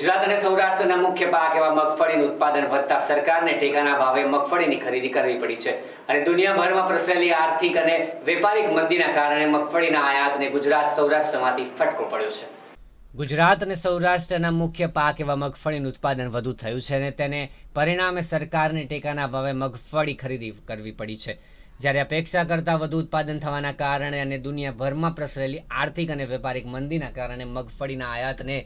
ગુજરાત અને સૌરાષ્ટ્રના મુખ્ય પાક એવા મગફળીનું ઉત્પાદન વધતા સરકારને ટેકાના ભાવે મગફળીની ખરીદી કરવી પડી છે અને દુનિયાભરમાં પ્રસરેલી આર્થિક અને વેપારિક મંદીના કારણે મગફળીના આયાતને ગુજરાત સૌરાષ્ટ્રમાંથી ફટકો પડ્યો છે ગુજરાત અને સૌરાષ્ટ્રના મુખ્ય પાક એવા મગફળીનું ઉત્પાદન વધુ થયું છે અને તેને પરિણામે સરકારને ટેકાના ભાવે મગફળી ખરીદી કરવી પડી છે જ્યારે અપેક્ષા કરતાં વધુ ઉત્પાદન થવાના કારણે અને દુનિયાભરમાં પ્રસરેલી આર્થિક અને વેપારિક મંદીના કારણે મગફળીના આયાતને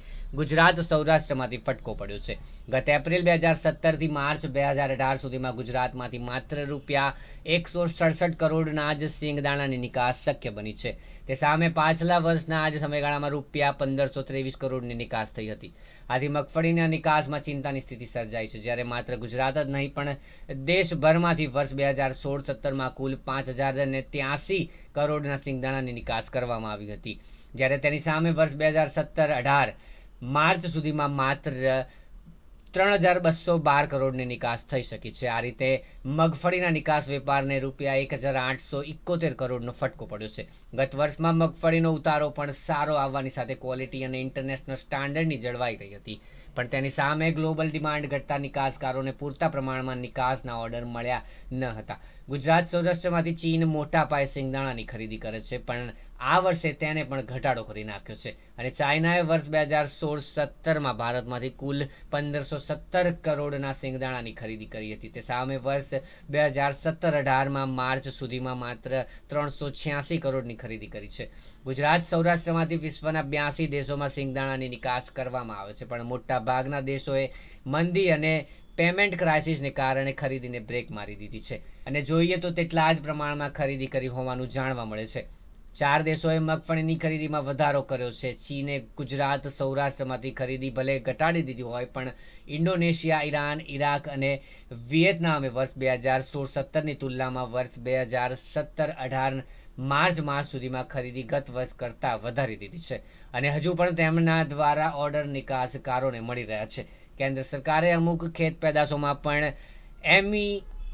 ગુજરાત સૌરાષ્ટ્રમાંથી ફટકો પડ્યો છે ગત એપ્રિલ બે હજાર સત્તરથી માર્ચ બે હજાર અઢાર સુધીમાં ગુજરાતમાંથી માત્ર રૂપિયા એકસો સડસઠ કરોડના જ સિંગદાણાની નિકાસ શક્ય બની છે તે સામે પાછલા વર્ષના આ જ સમયગાળામાં રૂપિયા પંદરસો ત્રેવીસ કરોડની નિકાસ થઈ હતી આથી મગફળીના નિકાસમાં ચિંતાની સ્થિતિ સર્જાઈ છે જ્યારે માત્ર ગુજરાત જ નહીં પણ દેશભરમાંથી વર્ષ બે હજાર સોળ સત્તરમાં કુલ પાંચ હજાર ત્યાસી કરોડના સિંગદાણાની નિકાસ કરવામાં આવી હતી જ્યારે તેની સામે વર્ષ બે હજાર સત્તર અઢાર માર્ચ સુધીમાં માત્ર ત્રણ હજાર બસો બાર કરોડની નિકાસ થઈ શકી છે આ રીતે મગફળીના નિકાસ વેપારને રૂપિયા એક હજાર આઠસો ઇકોતેર કરોડનો ફટકો પડ્યો છે ગત વર્ષમાં મગફળીનો ઉતારો પણ સારો આવવાની સાથે ક્વોલિટી અને ઇન્ટરનેશનલ સ્ટાન્ડર્ડની જળવાઈ રહી હતી પણ તેની સામે ગ્લોબલ ડિમાન્ડ ઘટતા નિકાસકારોને પૂરતા પ્રમાણમાં નિકાસના ઓર્ડર મળ્યા ન હતા ગુજરાત સૌરાષ્ટ્રમાંથી ચીન મોટા પાયે સિંગદાણાની ખરીદી કરે છે પણ આ વર્ષે તેને પણ ઘટાડો કરી નાખ્યો છે અને ચાઇનાએ વર્ષ બે હજાર સોળ સત્તરમાં ભારતમાંથી કુલ પંદરસો સત્તર કરોડના સિંગદાણાની ખરીદી કરી હતી તે સામે વર્ષ બે હજાર સત્તર અઢારમાં માર્ચ સુધીમાં માત્ર ત્રણસો છ્યાસી કરોડની ખરીદી કરી છે ગુજરાત સૌરાષ્ટ્રમાંથી વિશ્વના બ્યાસી દેશોમાં સિંગદાણાની નિકાસ કરવામાં આવે છે પણ મોટા ભાગના દેશોએ મંદી અને પેમેન્ટ ક્રાઇસિસને કારણે ખરીદીને બ્રેક મારી દીધી છે અને જોઈએ તો તેટલા જ પ્રમાણમાં ખરીદી કરી હોવાનું જાણવા મળે છે ચાર દેશોએ મગફળીની ખરીદીમાં વધારો કર્યો છે ચીને ગુજરાત સૌરાષ્ટ્રમાંથી ખરીદી ભલે ઘટાડી દીધી હોય પણ ઇન્ડોનેશિયા ઈરાન ઈરાક અને વિયેતનામે વર્ષ બે હજાર સોળ સત્તરની તુલનામાં વર્ષ બે હજાર સત્તર અઢાર માર્ચ માસ સુધીમાં ખરીદી ગત વર્ષ કરતાં વધારી દીધી છે અને હજુ પણ તેમના દ્વારા ઓર્ડર નિકાસકારોને મળી રહ્યા છે કેન્દ્ર સરકારે અમુક ખેત પેદાશોમાં પણ એમઈ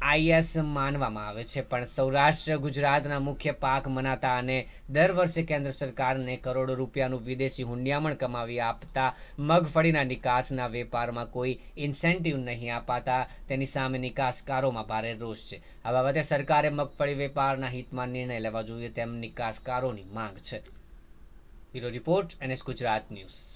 આઈએસ માનવામાં આવે છે પણ સૌરાષ્ટ્ર ગુજરાતના મુખ્ય પાક મનાતા અને દર વર્ષે કેન્દ્ર સરકારને કરોડો રૂપિયાનું વિદેશી હુંડિયામણ કમાવી આપતા મગફળીના નિકાસના વેપારમાં કોઈ ઇન્સેન્ટિવ નહીં અપાતા તેની સામે નિકાસકારોમાં ભારે રોષ છે આ બાબતે સરકારે મગફળી વેપારના હિતમાં નિર્ણય લેવા જોઈએ તેમ નિકાસકારોની માંગ છે bureau report NS Gujarat news